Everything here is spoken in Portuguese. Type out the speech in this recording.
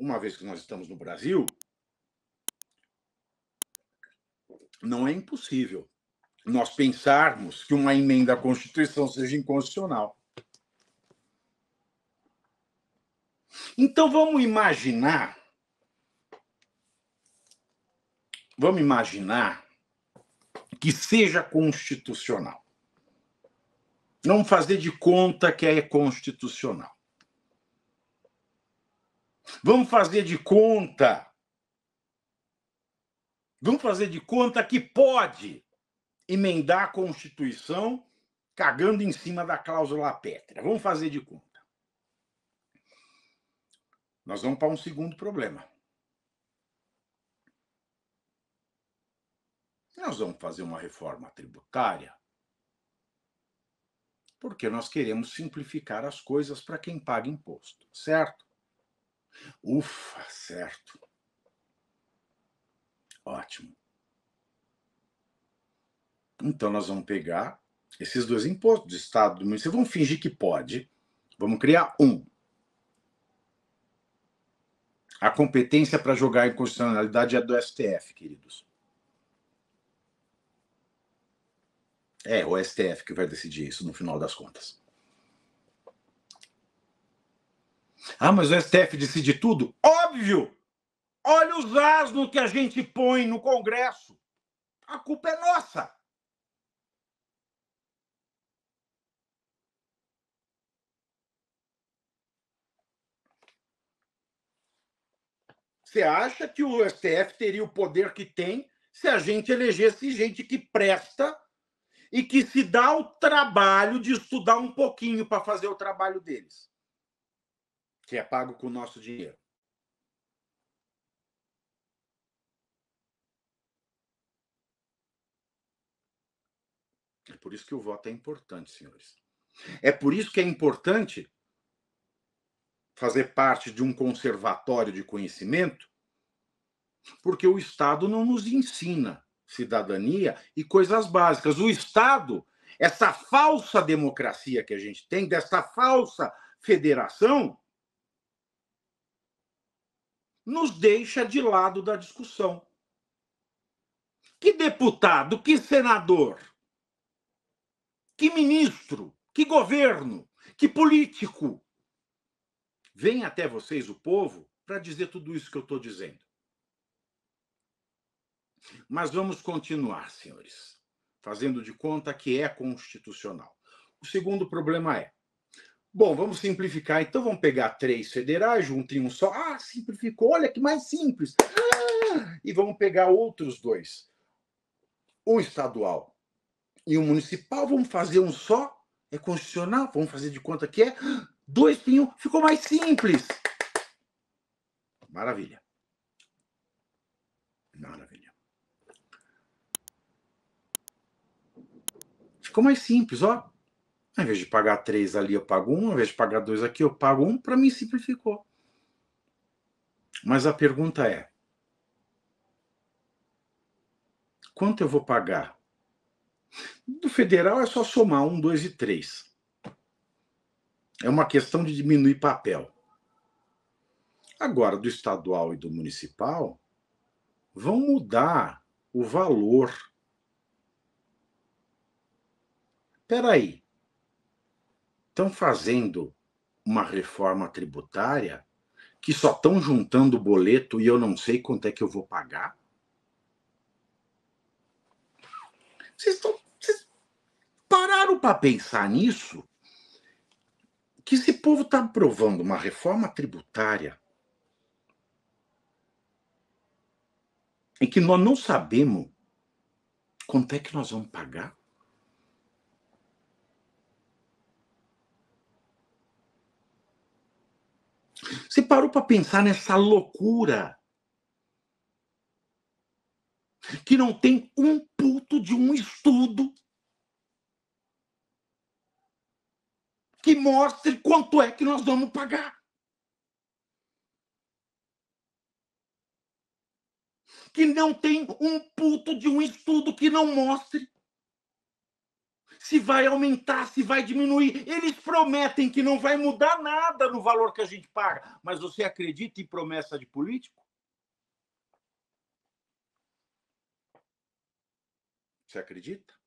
uma vez que nós estamos no Brasil, não é impossível nós pensarmos que uma emenda à Constituição seja inconstitucional. Então vamos imaginar vamos imaginar que seja constitucional. Não fazer de conta que é constitucional. Vamos fazer de conta. Vamos fazer de conta que pode emendar a Constituição cagando em cima da cláusula pétrea. Vamos fazer de conta. Nós vamos para um segundo problema. Nós vamos fazer uma reforma tributária porque nós queremos simplificar as coisas para quem paga imposto, certo? Ufa, certo. Ótimo. Então nós vamos pegar esses dois impostos do Estado e do município. Vamos fingir que pode. Vamos criar um. A competência para jogar em constitucionalidade é do STF, queridos. É o STF que vai decidir isso no final das contas. Ah, mas o STF decide tudo? Óbvio! Olha os asnos que a gente põe no Congresso. A culpa é nossa. Você acha que o STF teria o poder que tem se a gente elegesse gente que presta e que se dá o trabalho de estudar um pouquinho para fazer o trabalho deles? que é pago com o nosso dinheiro. É por isso que o voto é importante, senhores. É por isso que é importante fazer parte de um conservatório de conhecimento, porque o Estado não nos ensina cidadania e coisas básicas. O Estado, essa falsa democracia que a gente tem, dessa falsa federação, nos deixa de lado da discussão. Que deputado, que senador, que ministro, que governo, que político vem até vocês, o povo, para dizer tudo isso que eu estou dizendo. Mas vamos continuar, senhores, fazendo de conta que é constitucional. O segundo problema é: Bom, vamos simplificar. Então vamos pegar três federais, junto em um só. Ah, simplificou. Olha que mais simples. Ah, e vamos pegar outros dois. Um estadual e um municipal. Vamos fazer um só. É constitucional. Vamos fazer de conta que é. Dois em um. Ficou mais simples. Maravilha. Maravilha. Ficou mais simples, ó. Ao invés de pagar três ali, eu pago um, ao invés de pagar dois aqui, eu pago um. Para mim, simplificou. Mas a pergunta é: quanto eu vou pagar? Do federal é só somar um, dois e três. É uma questão de diminuir papel. Agora, do estadual e do municipal, vão mudar o valor. Peraí, estão fazendo uma reforma tributária que só estão juntando boleto e eu não sei quanto é que eu vou pagar? Vocês, vocês pararam para pensar nisso? Que esse povo está aprovando uma reforma tributária e que nós não sabemos quanto é que nós vamos pagar? Você parou para pensar nessa loucura? Que não tem um puto de um estudo que mostre quanto é que nós vamos pagar. Que não tem um puto de um estudo que não mostre se vai aumentar, se vai diminuir. Eles prometem que não vai mudar nada no valor que a gente paga. Mas você acredita em promessa de político? Você acredita?